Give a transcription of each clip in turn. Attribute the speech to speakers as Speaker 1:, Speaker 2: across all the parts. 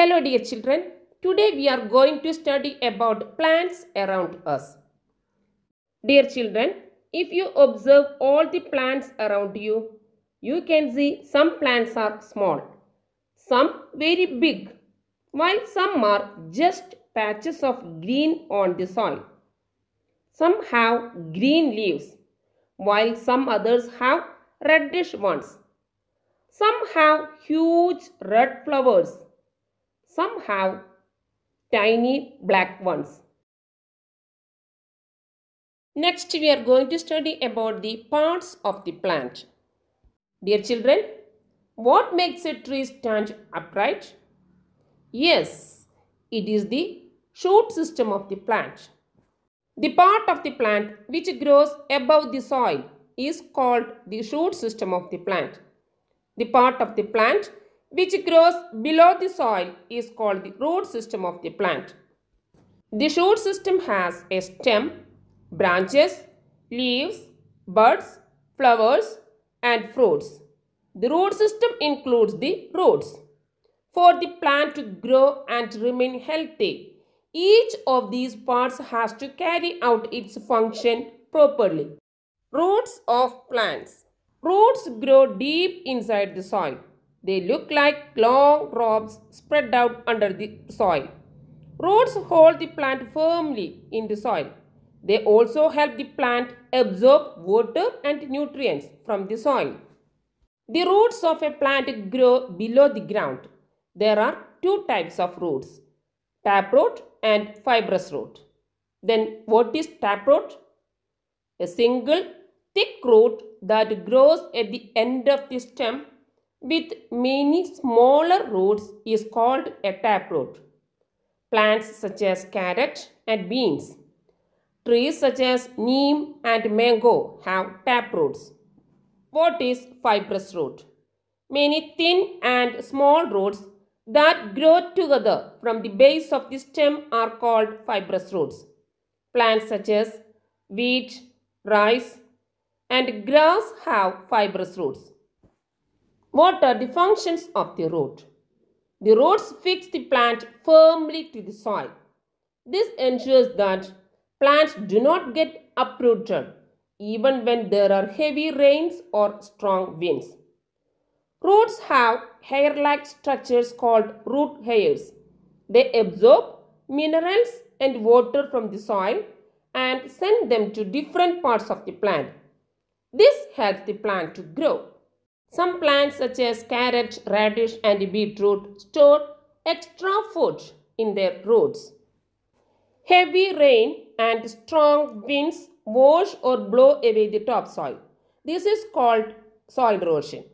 Speaker 1: Hello dear children, today we are going to study about plants around us. Dear children, if you observe all the plants around you, you can see some plants are small, some very big, while some are just patches of green on the soil. Some have green leaves, while some others have reddish ones. Some have huge red flowers some have tiny black ones. Next, we are going to study about the parts of the plant. Dear children, what makes a tree stand upright? Yes, it is the shoot system of the plant. The part of the plant which grows above the soil is called the shoot system of the plant. The part of the plant which grows below the soil is called the root system of the plant. The root system has a stem, branches, leaves, buds, flowers and fruits. The root system includes the roots. For the plant to grow and remain healthy, each of these parts has to carry out its function properly. Roots of plants. Roots grow deep inside the soil. They look like long ropes spread out under the soil. Roots hold the plant firmly in the soil. They also help the plant absorb water and nutrients from the soil. The roots of a plant grow below the ground. There are two types of roots, taproot and fibrous root. Then what is taproot? A single thick root that grows at the end of the stem with many smaller roots is called a taproot. Plants such as carrot and beans, trees such as neem and mango have taproots. What is fibrous root? Many thin and small roots that grow together from the base of the stem are called fibrous roots. Plants such as wheat, rice and grass have fibrous roots. What are the functions of the root? The roots fix the plant firmly to the soil. This ensures that plants do not get uprooted even when there are heavy rains or strong winds. Roots have hair-like structures called root hairs. They absorb minerals and water from the soil and send them to different parts of the plant. This helps the plant to grow. Some plants such as carrot, radish and beetroot store extra food in their roots. Heavy rain and strong winds wash or blow away the topsoil. This is called soil erosion.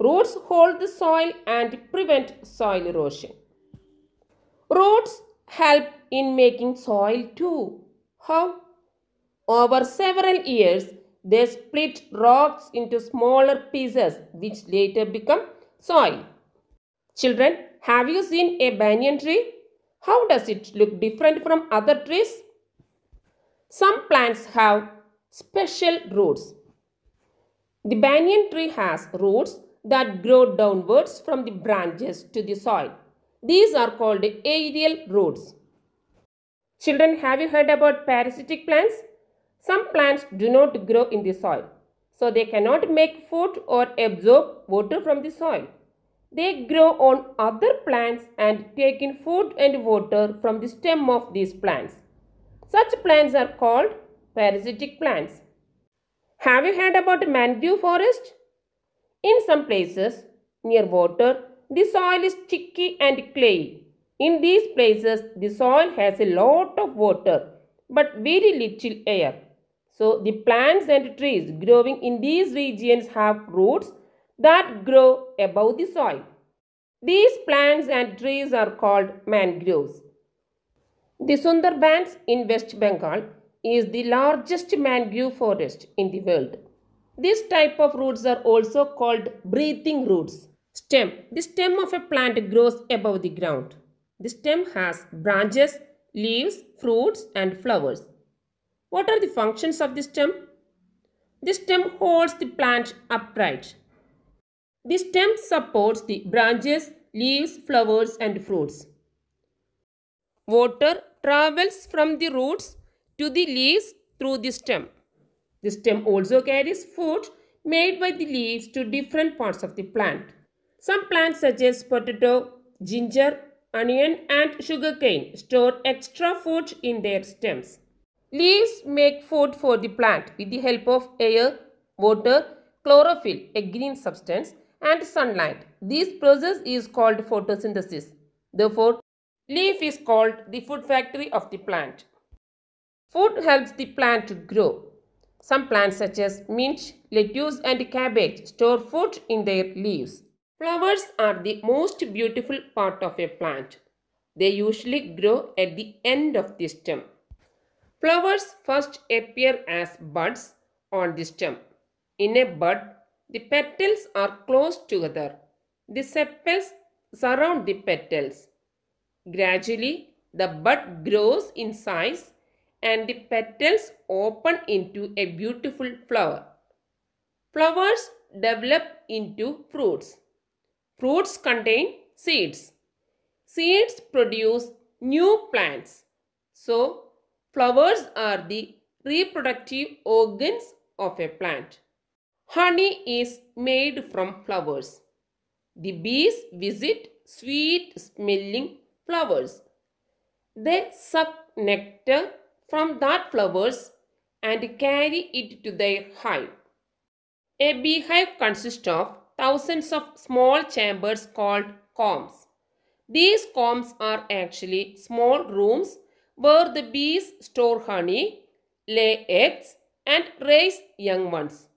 Speaker 1: Roots hold the soil and prevent soil erosion. Roots help in making soil too. How? Over several years, they split rocks into smaller pieces which later become soil. Children, have you seen a banyan tree? How does it look different from other trees? Some plants have special roots. The banyan tree has roots that grow downwards from the branches to the soil. These are called aerial roots. Children, have you heard about parasitic plants? Some plants do not grow in the soil, so they cannot make food or absorb water from the soil. They grow on other plants and take in food and water from the stem of these plants. Such plants are called parasitic plants. Have you heard about mangrove forest? In some places, near water, the soil is sticky and clay. In these places, the soil has a lot of water but very little air. So the plants and trees growing in these regions have roots that grow above the soil. These plants and trees are called mangroves. The Sundarbans in West Bengal is the largest mangrove forest in the world. This type of roots are also called breathing roots. Stem. The stem of a plant grows above the ground. The stem has branches, leaves, fruits and flowers. What are the functions of the stem? The stem holds the plant upright. The stem supports the branches, leaves, flowers and fruits. Water travels from the roots to the leaves through the stem. The stem also carries food made by the leaves to different parts of the plant. Some plants such as potato, ginger, onion and sugarcane store extra food in their stems. Leaves make food for the plant with the help of air, water, chlorophyll, a green substance, and sunlight. This process is called photosynthesis. Therefore, leaf is called the food factory of the plant. Food helps the plant to grow. Some plants such as mint, lettuce and cabbage store food in their leaves. Flowers are the most beautiful part of a plant. They usually grow at the end of the stem. Flowers first appear as buds on the stem. In a bud, the petals are close together. The sepals surround the petals. Gradually, the bud grows in size and the petals open into a beautiful flower. Flowers develop into fruits. Fruits contain seeds. Seeds produce new plants. So, Flowers are the reproductive organs of a plant. Honey is made from flowers. The bees visit sweet-smelling flowers. They suck nectar from that flowers and carry it to their hive. A beehive consists of thousands of small chambers called combs. These combs are actually small rooms where the bees store honey, lay eggs, and raise young ones.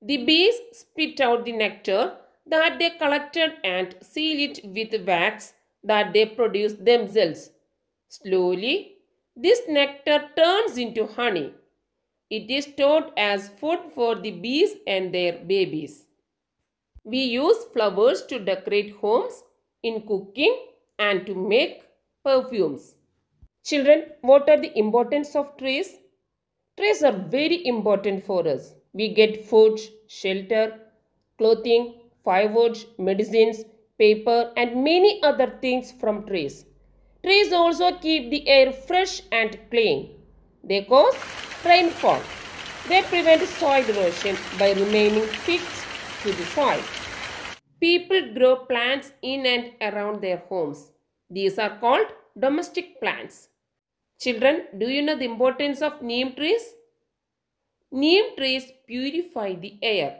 Speaker 1: The bees spit out the nectar that they collected and seal it with wax that they produce themselves. Slowly, this nectar turns into honey. It is stored as food for the bees and their babies. We use flowers to decorate homes, in cooking, and to make perfumes. Children, what are the importance of trees? Trees are very important for us. We get food, shelter, clothing, firewood, medicines, paper and many other things from trees. Trees also keep the air fresh and clean. They cause rainfall. They prevent soil erosion by remaining fixed to the soil. People grow plants in and around their homes. These are called domestic plants. Children, do you know the importance of neem trees? Neem trees purify the air.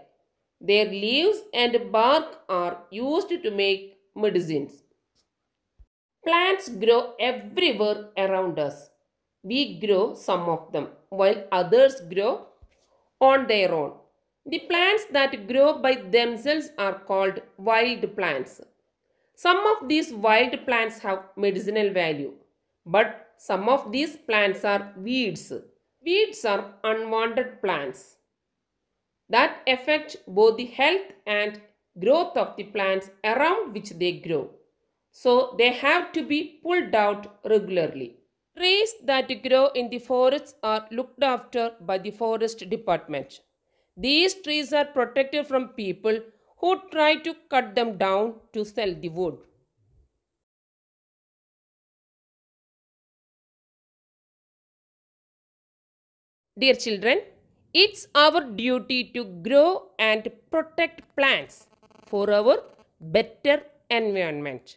Speaker 1: Their leaves and bark are used to make medicines. Plants grow everywhere around us. We grow some of them while others grow on their own. The plants that grow by themselves are called wild plants. Some of these wild plants have medicinal value but some of these plants are weeds. Weeds are unwanted plants that affect both the health and growth of the plants around which they grow. So they have to be pulled out regularly. Trees that grow in the forests are looked after by the forest department. These trees are protected from people who try to cut them down to sell the wood. Dear children, it's our duty to grow and protect plants for our better environment.